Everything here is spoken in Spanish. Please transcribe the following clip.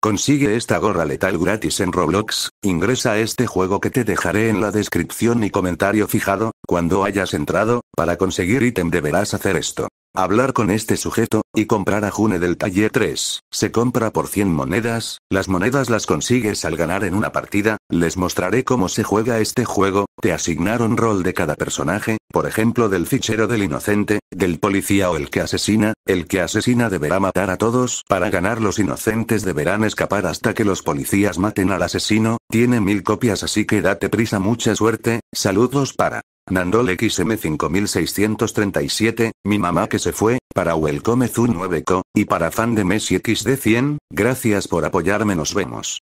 Consigue esta gorra letal gratis en Roblox, ingresa a este juego que te dejaré en la descripción y comentario fijado, cuando hayas entrado, para conseguir ítem deberás hacer esto. Hablar con este sujeto, y comprar a June del taller 3, se compra por 100 monedas, las monedas las consigues al ganar en una partida, les mostraré cómo se juega este juego, te asignaron rol de cada personaje, por ejemplo del fichero del inocente, del policía o el que asesina, el que asesina deberá matar a todos para ganar los inocentes deberán escapar hasta que los policías maten al asesino, tiene mil copias así que date prisa mucha suerte, saludos para... Nandol XM5637, mi mamá que se fue, para Welcome Zu 9Co, y para fan de Messi XD100, gracias por apoyarme nos vemos.